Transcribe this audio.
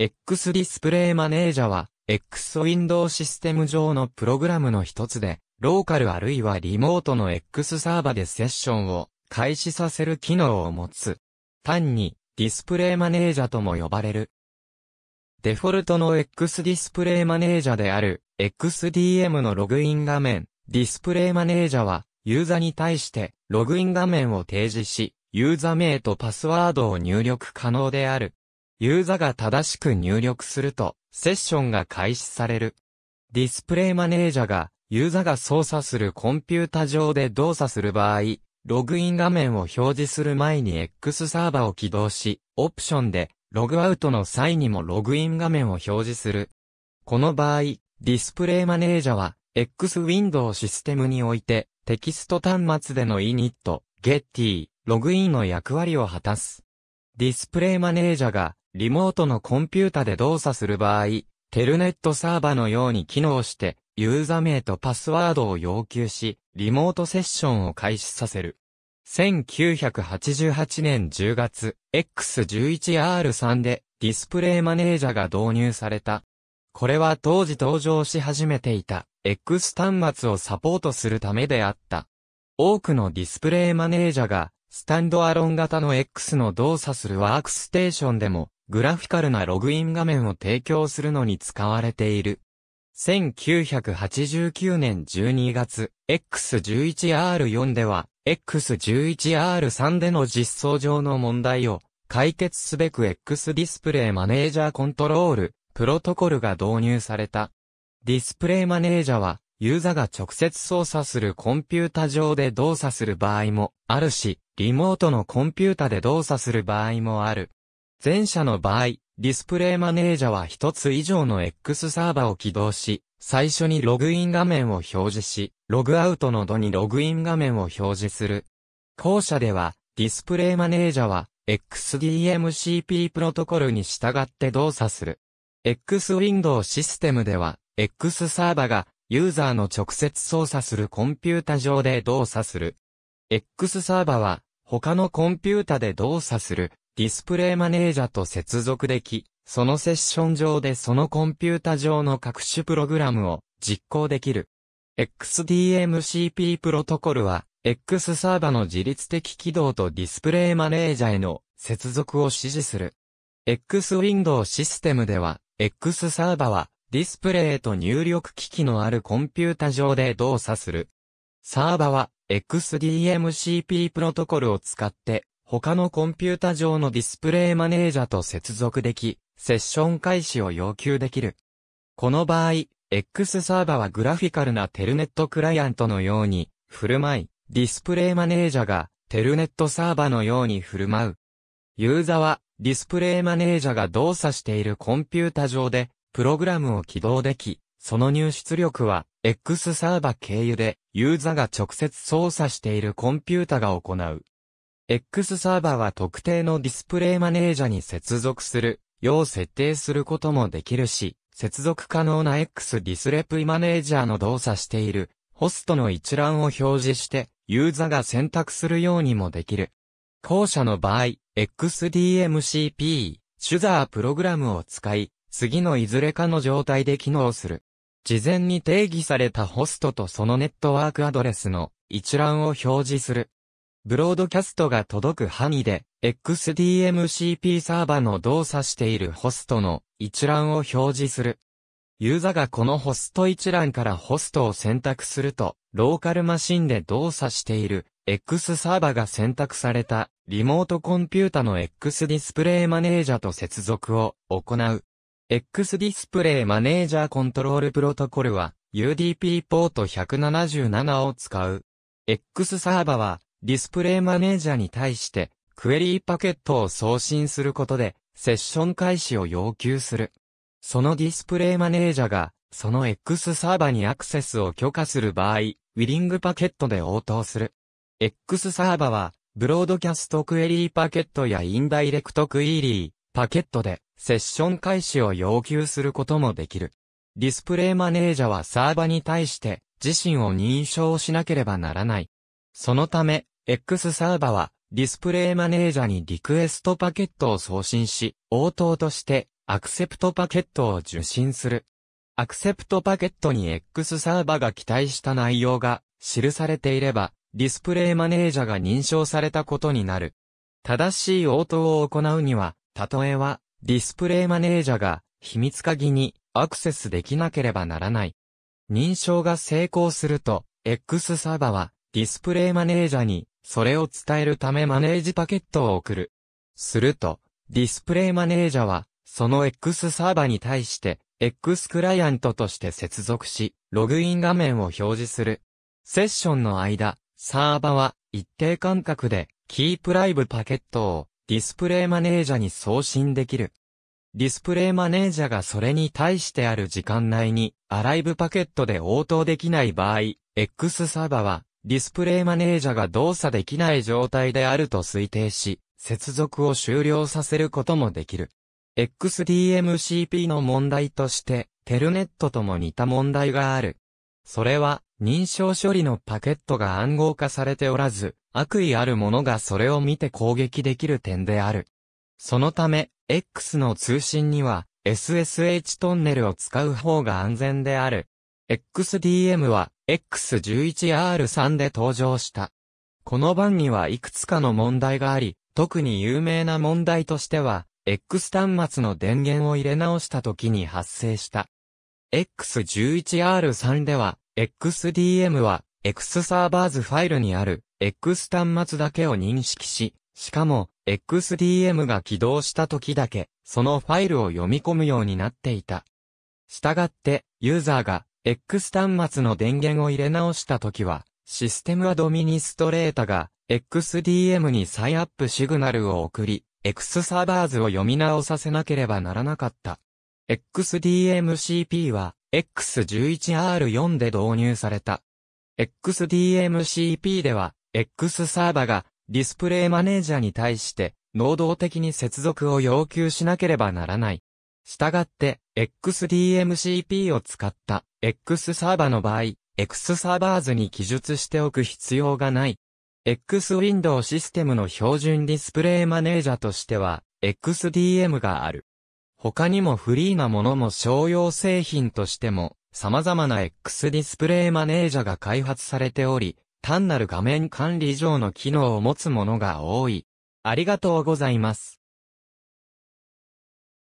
X ディスプレイマネージャは、X ウィンドウシステム上のプログラムの一つで、ローカルあるいはリモートの X サーバでセッションを開始させる機能を持つ。単に、ディスプレイマネージャとも呼ばれる。デフォルトの X ディスプレイマネージャである XDM のログイン画面、ディスプレイマネージャは、ユーザに対してログイン画面を提示し、ユーザ名とパスワードを入力可能である。ユーザが正しく入力すると、セッションが開始される。ディスプレイマネージャが、ユーザが操作するコンピュータ上で動作する場合、ログイン画面を表示する前に X サーバを起動し、オプションで、ログアウトの際にもログイン画面を表示する。この場合、ディスプレイマネージャは、X ウィンドウシステムにおいて、テキスト端末でのイニット、ゲッティ、ログインの役割を果たす。ディスプレイマネージャが、リモートのコンピュータで動作する場合、テルネットサーバのように機能して、ユーザ名とパスワードを要求し、リモートセッションを開始させる。1988年10月、X11R3 でディスプレイマネージャが導入された。これは当時登場し始めていた X 端末をサポートするためであった。多くのディスプレイマネージャがスタンドアロン型の X の動作するワークステーションでもグラフィカルなログイン画面を提供するのに使われている。1989年12月、X11R4 では、X11R3 での実装上の問題を解決すべく X ディスプレイマネージャーコントロール、プロトコルが導入された。ディスプレイマネージャーは、ユーザーが直接操作するコンピュータ上で動作する場合もあるし、リモートのコンピュータで動作する場合もある。前者の場合、ディスプレイマネージャは一つ以上の X サーバを起動し、最初にログイン画面を表示し、ログアウトの度にログイン画面を表示する。後者では、ディスプレイマネージャは、XDMCP プロトコルに従って動作する。X ウィンドウシステムでは、X サーバがユーザーの直接操作するコンピュータ上で動作する。X サーバは他のコンピュータで動作するディスプレイマネージャと接続でき、そのセッション上でそのコンピュータ上の各種プログラムを実行できる。XDMCP プロトコルは、X サーバの自律的起動とディスプレイマネージャへの接続を指示する。X ウィンドウシステムでは、X サーバは、ディスプレイと入力機器のあるコンピュータ上で動作する。サーバは、XDMCP プロトコルを使って、他のコンピュータ上のディスプレイマネージャと接続でき、セッション開始を要求できる。この場合、X サーバはグラフィカルなテルネットクライアントのように、振る舞い、ディスプレイマネージャが、テルネットサーバのように振る舞う。ユーザは、ディスプレイマネージャが動作しているコンピュータ上で、プログラムを起動でき、その入出力は、X サーバ経由で、ユーザが直接操作しているコンピュータが行う。X サーバーは特定のディスプレイマネージャに接続する、よう設定することもできるし、接続可能な X ディスレプイマネージャーの動作している、ホストの一覧を表示して、ユーザーが選択するようにもできる。後者の場合、XDMCP、シュザープログラムを使い、次のいずれかの状態で機能する。事前に定義されたホストとそのネットワークアドレスの一覧を表示する。ブロードキャストが届く範囲で、XDMCP サーバの動作しているホストの一覧を表示する。ユーザがこのホスト一覧からホストを選択すると、ローカルマシンで動作している X サーバが選択されたリモートコンピュータの X ディスプレイマネージャーと接続を行う。X ディスプレイマネージャーコントロールプロトコルは UDP ポート177を使う。X サーバはディスプレイマネージャーに対して、クエリーパケットを送信することで、セッション開始を要求する。そのディスプレイマネージャーが、その X サーバにアクセスを許可する場合、ウィリングパケットで応答する。X サーバは、ブロードキャストクエリーパケットやインダイレクトクイリー、パケットで、セッション開始を要求することもできる。ディスプレイマネージャーはサーバに対して、自身を認証しなければならない。そのため、X サーバは、ディスプレイマネージャにリクエストパケットを送信し、応答として、アクセプトパケットを受信する。アクセプトパケットに X サーバが期待した内容が記されていれば、ディスプレイマネージャが認証されたことになる。正しい応答を行うには、例えは、ディスプレイマネージャが秘密鍵にアクセスできなければならない。認証が成功すると、X サーバはディスプレイマネージャにそれを伝えるためマネージパケットを送る。すると、ディスプレイマネージャは、その X サーバに対して、X クライアントとして接続し、ログイン画面を表示する。セッションの間、サーバは一定間隔で、キープライブパケットをディスプレイマネージャに送信できる。ディスプレイマネージャがそれに対してある時間内に、アライブパケットで応答できない場合、X サーバはディスプレイマネージャが動作できない状態であると推定し、接続を終了させることもできる。XDMCP の問題として、テルネットとも似た問題がある。それは、認証処理のパケットが暗号化されておらず、悪意ある者がそれを見て攻撃できる点である。そのため、X の通信には、SSH トンネルを使う方が安全である。XDM は、X11R3 で登場した。この版にはいくつかの問題があり、特に有名な問題としては、X 端末の電源を入れ直した時に発生した。X11R3 では、XDM は X サーバーズファイルにある X 端末だけを認識し、しかも XDM が起動した時だけ、そのファイルを読み込むようになっていた。したがって、ユーザーが X 端末の電源を入れ直したときは、システムアドミニストレータが XDM に再アップシグナルを送り、X サーバーズを読み直させなければならなかった。XDMCP は X11R4 で導入された。XDMCP では X サーバがディスプレイマネージャーに対して能動的に接続を要求しなければならない。したがって XDMCP を使った X サーバの場合、X サーバーズに記述しておく必要がない。X ウィンドウシステムの標準ディスプレイマネージャーとしては、XDM がある。他にもフリーなものも商用製品としても、様々な X ディスプレイマネージャーが開発されており、単なる画面管理上の機能を持つものが多い。ありがとうございます。